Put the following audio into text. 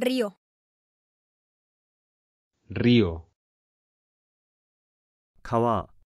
Río. Río. Cava.